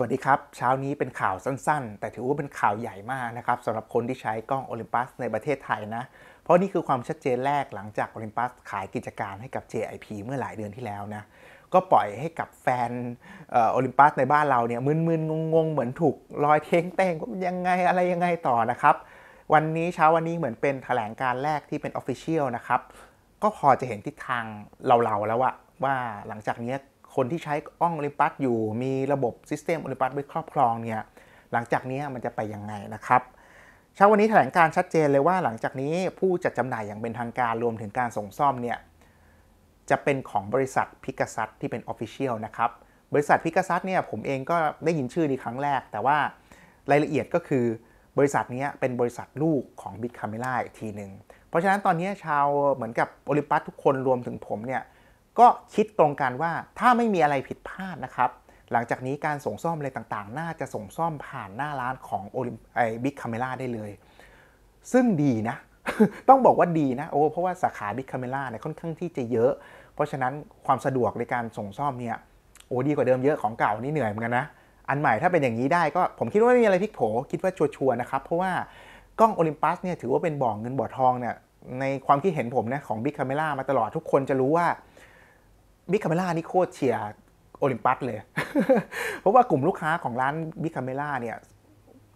วัสดีครับ เช้านี้เป็นข่าวสั้นๆ แต่ถือว่าเป็นข่าวใหญ่มากนะครับสำหรับคนที่ใช้กล้องโอลิมปัสในประเทศไทยนะ เพราะนี่คือความชัดเจนแรกหลังจากโอลิมปัสขายกิจการให้กับ JIP เมื่อหลายเดือนที่แล้วนะก็ปล่อยให้กับแฟนโอลิมปัสในบ้านเราเนี่ยมึนๆ งงๆ เหมือนถูกลอยเท้งแต่งยังไงอะไรยังไงต่อนะครับ วันนี้เช้าวันนี้เหมือนเป็นแถลงการแรกที่เป็นออฟฟิเชียลนะครับก็พอจะเห็นทิศทางเราๆแล้วว่าหลังจากนี้คนที่ใช้อ่องโอลิมปัสอยู่มีระบบซิสเต็มโอลิมปัสไว้ครอบครองเนี่ยหลังจากนี้มันจะไปยังไงนะครับ เช้าวันนี้แถลงการชัดเจนเลยว่าหลังจากนี้ผู้จัดจำหน่ายอย่างเป็นทางการรวมถึงการส่งซ่อมเนี่ยจะเป็นของบริษัทพิกซัตที่เป็นออฟฟิเชียลนะครับบริษัทพิกซัตเนี่ยผมเองก็ได้ยินชื่อดีครั้งแรก แต่ว่ารายละเอียดก็คือบริษัทนี้เป็นบริษัทลูกของบิตคาเมล่าอีกทีหนึ่งเพราะฉะนั้นตอนนี้ชาวเหมือนกับโอลิมปัสทุกคนรวมถึงผมเนี่ยก็คิดตรงกันว่าถ้าไม่มีอะไรผิดพลาดนะครับ หลังจากนี้การส่งซ่อมอะไรต่างๆ น่าจะส่งซ่อมผ่านหน้าร้านของโอลิมไอบิ๊กคาเมล่าได้เลย ซึ่งดีนะ ต้องบอกว่าดีนะโอ้เพราะว่าสาขาบิ๊กคาเมล่าเนี่ยค่อนข้างที่จะเยอะ เพราะฉะนั้นความสะดวกในการส่งซ่อมเนี่ยโอ้ดีกว่าเดิมเยอะของเก่านี่เหนื่อยเหมือนกันนะ อันใหม่ถ้าเป็นอย่างนี้ได้ก็ผมคิดว่าไม่มีอะไรพลิกโผคิดว่าชัวร์ๆนะครับเพราะว่ากล้องโอลิมปัสเนี่ยถือว่าเป็นบ่อเงินบ่อทองเนี่ยในความคิดเห็นผมนะของบิ๊กคาเมล่ามาตลอดทุกคนจะรู้ว่าบิ๊กคาเมล่านี่โคตรเชียร์โอลิมปัสเลย เพราะว่ากลุ่มลูกค้าของร้านบิ๊กคาเมล่าเนี่ย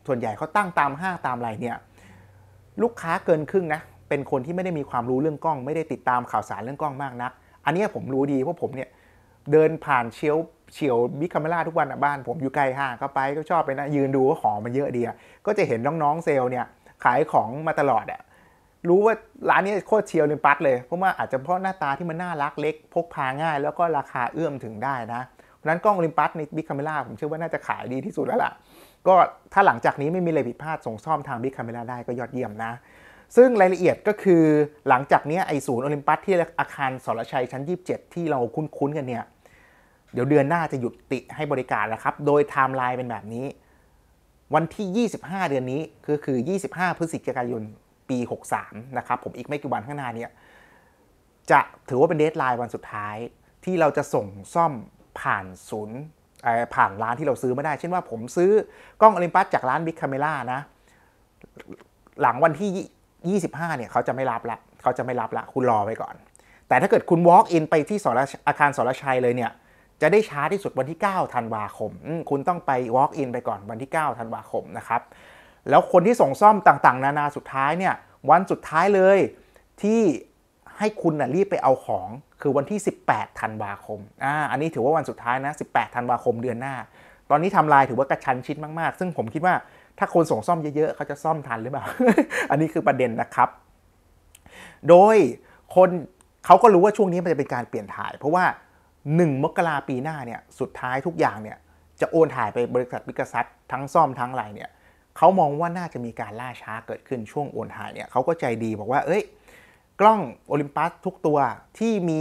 ส่วนใหญ่เขาตั้งตามห้างตามอะไรเนี่ย ลูกค้าเกินครึ่งนะ เป็นคนที่ไม่ได้มีความรู้เรื่องกล้อง ไม่ได้ติดตามข่าวสารเรื่องกล้องมากนัก อันนี้ผมรู้ดี เพราะผมเนี่ยเดินผ่านเชียวเฉียวบิ๊กคาเมล่าทุกวันอ่ะบ้านผมอยู่ใกล้ห้างก็ไปก็ชอบไปนะยืนดูว่าของมันเยอะดีก็จะเห็นน้องๆเซลล์เนี่ยขายของมาตลอดอ่ะรู้ว่าร้านนี้โคตรเชียวในปัดเลย เพราะว่าอาจจะเพราะหน้าตาที่มันน่ารักเล็ก พกพาง่ายแล้วก็ราคาเอื้อมถึงได้นะ เพราะนั้นกล้องลิมปัสในบิ๊กคาเมล่าผมเชื่อว่าน่าจะขายดีที่สุดแล้วล่ะก็ถ้าหลังจากนี้ไม่มีอะไรผิดพลาดส่งซ่อมทางบิ๊กคาเมล่าได้ก็ยอดเยี่ยมนะ ซึ่งรายละเอียดก็คือหลังจากนี้ไอศูนย์โอลิมปัสที่อาคารสรชัยชั้น 27 ที่เราคุ้นๆกันเนี่ยเดี๋ยวเดือนหน้าจะหยุดติให้บริการแล้วครับโดยไทม์ไลน์เป็นแบบนี้วันที่ 25 เดือนนี้ก็คือ 25 พฤศจิกายนปี 63 นะครับ ผมอีกไม่กี่วันข้างหน้านี้จะถือว่าเป็นเดทไลน์วันสุดท้ายที่เราจะส่งซ่อมผ่านศูนย์ผ่านร้านที่เราซื้อไม่ได้เช่นว่าผมซื้อกล้องอลิมปัสจากร้านบิ๊กคาเมล่านะ หลังวันที่ 25เนี่ยเขาจะไม่รับละเขาจะไม่รับละคุณรอไว้ก่อน แต่ถ้าเกิดคุณ walk in ไปที่สรอาคารสรชัยเลยเนี่ย จะได้ช้าที่สุดวันที่9ธันวาคม คุณต้องไป walk in ไปก่อนวันที่9ธันวาคมนะครับแล้วคนที่ส่งซ่อมต่างๆ นานาสุดท้ายเนี่ยวันสุดท้ายเลยที่ให้คุณนะรีบไปเอาของคือวันที่ 18 ธันวาคมอ่าอันนี้ถือว่าวันสุดท้ายนะ18ธันวาคมเดือนหน้าตอนนี้ทำลายถือว่ากระชั้นชิดมากๆซึ่งผมคิดว่าถ้าคนส่งซ่อมเยอะๆ เขาจะซ่อมทันหรือเปล่าอันนี้คือประเด็นนะครับ โดยคนเขาก็รู้ว่าช่วงนี้มันจะเป็นการเปลี่ยนถ่าย เพราะว่า1มกราปีหน้าเนี่ยสุดท้ายทุกอย่างเนี่ยจะโอนถ่ายไปบริษัทบิกซัตทั้งซ่อมทั้งอะไรเนี่ยเขามองว่าน่าจะมีการล่าช้าเกิดขึ้นช่วงโอนหายเนี่ยเขาก็ใจดีบอกว่าเอ้ยกล้องโอลิมปัสทุกตัวที่มี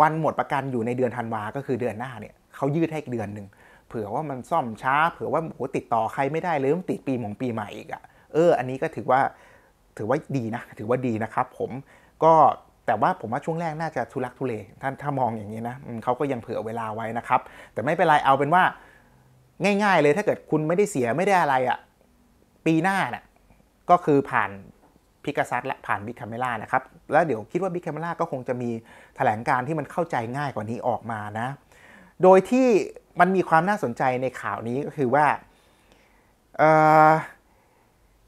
วันหมดประกันอยู่ในเดือนธันวาก็คือเดือนหน้าเนี่ยเขายืดให้เดือนหนึ่งเผื่อว่ามันซ่อมช้า เผื่อว่าโหติดต่อใครไม่ได้หมันติดปีหมงปีใหม่อีกอะ่ะเอออันนี้ก็ถือว่าถือว่าดีนะ ถือว่าดีนะครับ ผมก็แต่ว่าผมว่าช่วงแรกน่าจะทุลักทุเลท่านถ้ามองอย่างนี้นะเขาก็ยังเผื่อเวลาไว้นะครับแต่ไม่เป็นไรเอาเป็นว่าง่าย ๆเลยถ้าเกิดคุณไม่ได้เสียไม่ได้อะไรอะ่ะปีหน้าน่ะก็คือผ่านพิกซัสและผ่านบิ๊กแคมเมล่านะครับ แล้วเดี๋ยวคิดว่าบิ๊กแคมเมล่าก็คงจะมีถแถลงการที่มันเข้าใจง่ายกว่านี้ออกมานะ โดยที่มันมีความน่าสนใจในข่าวนี้ก็คือว่าเ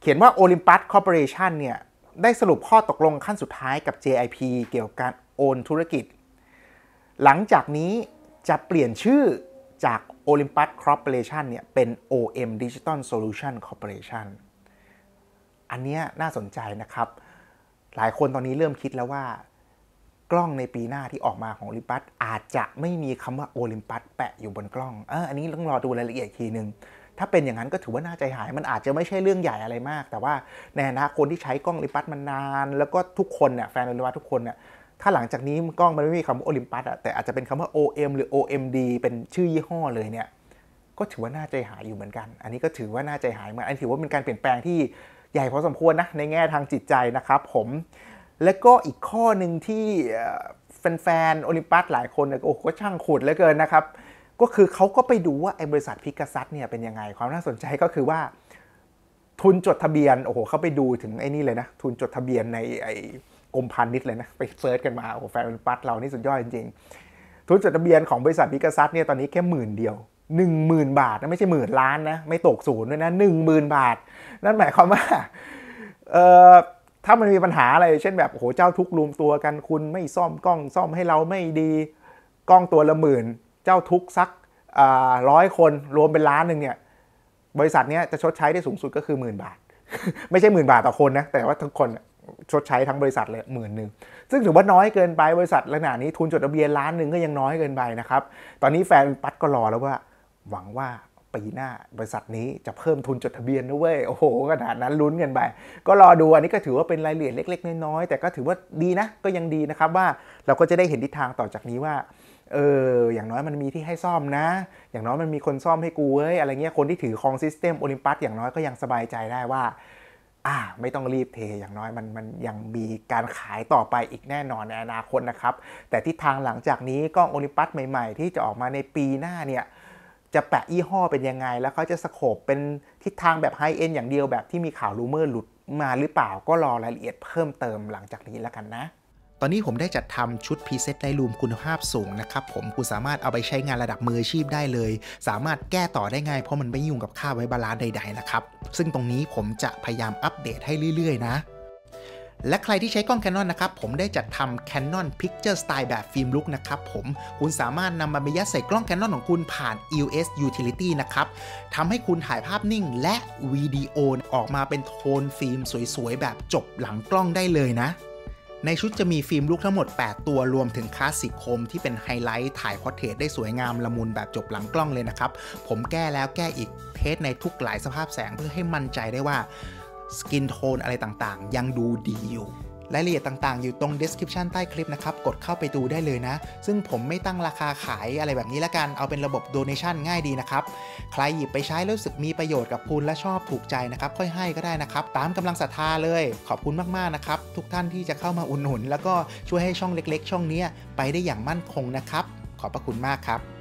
เขียนว่า Olympus Corporation เนี่ย ได้สรุปข้อตกลงขั้นสุดท้ายกับ JIP เกี่ยวกับการโอนธุรกิจ หลังจากนี้จะเปลี่ยนชื่อจาก Olympus Corporation เนี่ยเป็น OM Digital Solution Corporation อันนี้น่าสนใจนะครับ หลายคนตอนนี้เริ่มคิดแล้วว่า กล้องในปีหน้าที่ออกมาของ Olympus อาจจะไม่มีคำว่า Olympus แปะอยู่บนกล้องเอออันนี้ต้องรอดูรายละเอียดทีนึงถ้าเป็นอย่างนั้นก็ถือว่าน่าใจหาย มันอาจจะไม่ใช่เรื่องใหญ่อะไรมาก แต่ว่าในฐานะคนที่ใช้กล้องลิปัสมานานแล้วก็ทุกคนเนี่ยแฟนลิปัสทุกคนเนี่ยถ้าหลังจากนี้กล้องมันไม่มีคำว่าโอลิมปัสอะแต่อาจจะเป็นคำว่า OM หรือ OMD เป็นชื่อยี่ห้อเลยเนี่ยก็ถือว่าน่าใจหายอยู่เหมือนกัน อันนี้ก็ถือว่าน่าใจหายมาอันถือว่าเป็นการเปลี่ยนแปลงที่ใหญ่พอสมควรนะ ในแง่ทางจิตใจนะครับผม และก็อีกข้อหนึ่งที่แฟนๆโอลิมปัสหลายคนโอ้ก็ช่างขุดเหลือเกินนะครับ ก็คือเขาก็ไปดูว่าไอ้บริษัทพิกัซัตเนี่ยเป็นยังไงความน่าสนใจก็คือว่า ทุนจดทะเบียนโอ้โหเขาไปดูถึงไอ้นี่เลยนะทุนจดทะเบียนในไอกรมพันนิดเลยนะ ไปเซิร์ชกันมาโอ้โหแฟนปัดเรา นี่สุดยอดจริงๆ ทุนจดทะเบียนของบริษัทมิกซัตเนี่ย ตอนนี้แค่หมื่นเดียว 1 0,000 บาทนะไม่ใช่หมื่นล้านนะ ไม่ตกศูนย์ด้วยนะ 1 0,000 บาท นั่นหมายความว่าเอ่อ ถ้ามันมีปัญหาอะไรเช่นแบบโอ้โหเจ้าทุกรวมตัวกันคุณไม่ซ่อมกล้องซ่อมให้เราไม่ดีกล้องตัวละหมื่น เจ้าทุกซักร้อยคนรวมเป็นล้านหนึ่งเนี่ยบริษัทเนี้ยจะชดใช้ได้สูงสุดก็คือหมื่นบาทไม่ใช่หมื่นบาทต่อคนนะแต่ว่าทุกคนชดใช้ทั้งบริษัทเลยหมื่นหนึ่งซึ่งถือว่าน้อยเกินไปบริษัทขนาดนี้ทุนจดทะเบียนล้านหนึ่งก็ยังน้อยเกินไปนะครับตอนนี้แฟนปัดก็รอแล้วว่า หวังว่าปีหน้าบริษัทนี้จะเพิ่มทุนจดทะเบียนด้วยโอ้โหขนาดนั้นลุ้นกันไปก็รอดูอันนี้ก็ถือว่าเป็นรายละเอียดเล็ก ๆน้อยๆแต่ก็ถือว่าดีนะก็ยังดีนะครับว่าเราก็จะได้เห็นทิศทางต่อจากนี้ว่าเอออย่างน้อยมันมีที่ให้ซ่อมนะ อย่างน้อยมันมีคนซ่อมให้กูเว้ยอะไรเงี้ยคนที่ถือคองซิสเต็มโอลิมปัสอย่างน้อยก็ยังสบายใจได้ว่าอ่าไม่ต้องรีบเทอย่างน้อยมันมันยังมีการขายต่อไปอีกแน่นอนในอนาคตนะครับ แต่ทิศทางหลังจากนี้กล้องโอลิมปัสใหม่ๆ ที่จะออกมาในปีหน้าเนี่ยจะแปะยี่ห้อเป็นยังไง แล้วเขาจะสะโคบเป็นทิศทางแบบไฮเอ็นอย่างเดียวแบบที่มีข่าวรูเมอร์หลุดมาหรือเปล่าก็รอรายละเอียดเพิ่มเติมหลังจากนี้แล้วกันนะตอนนี้ผมได้จัดทำชุดพรีเซ็ตไลรูมคุณภาพสูงนะครับ ผมคุณสามารถเอาไปใช้งานระดับมืออาชีพได้เลย สามารถแก้ต่อได้ง่ายเพราะมันไม่ยุ่งกับค่าไว้บาลาน์ใดๆนะครับ ซึ่งตรงนี้ผมจะพยายามอัปเดตให้เรื่อยๆนะ และใครที่ใช้กล้องแคนนอนะครับผมได้จัดทำแนนอนพิกเจอร์สไตล์แบบฟิล์มลุกนะครับผม คุณสามารถนำมันไปยัดใส่กล้องคนนอนของคุณผ่าน EOS Utility นะครับทำให้คุณถ่ายภาพนิ่งและวิดีโอออกมาเป็นโทนฟิล์ม สวยๆแบบจบหลังกล้องได้เลยนะในชุดจะมีฟิล์มลูกทั้งหมด 8 ตัวรวมถึงคลาสสิกโคมที่เป็นไฮไลท์ถ่ายพอร์เทรตได้สวยงามละมุนแบบจบหลังกล้องเลยนะครับ ผมแก้แล้วแก้อีกเทสในทุกหลายสภาพแสงเพื่อให้มั่นใจได้ว่าสกินโทนอะไรต่างๆ ยังดูดีอยู่รายละเอียดต่าง ๆอยู่ตรง description ใต้คลิปนะครับ กดเข้าไปดูได้เลยนะ ซึ่งผมไม่ตั้งราคาขายอะไรแบบนี้ละกัน เอาเป็นระบบ donation ง่ายดีนะครับใครหยิบไปใช้รู้สึกมีประโยชน์กับคุณและชอบถูกใจนะครับ ค่อยให้ก็ได้นะครับ ตามกำลังศรัทธาเลย ขอบคุณมาก ๆ นะครับ ทุกท่านที่จะเข้ามาอุดหนุนแล้วก็ช่วยให้ช่องเล็กๆ ช่องนี้ไปได้อย่างมั่นคงนะครับขอบพระคุณมากครับ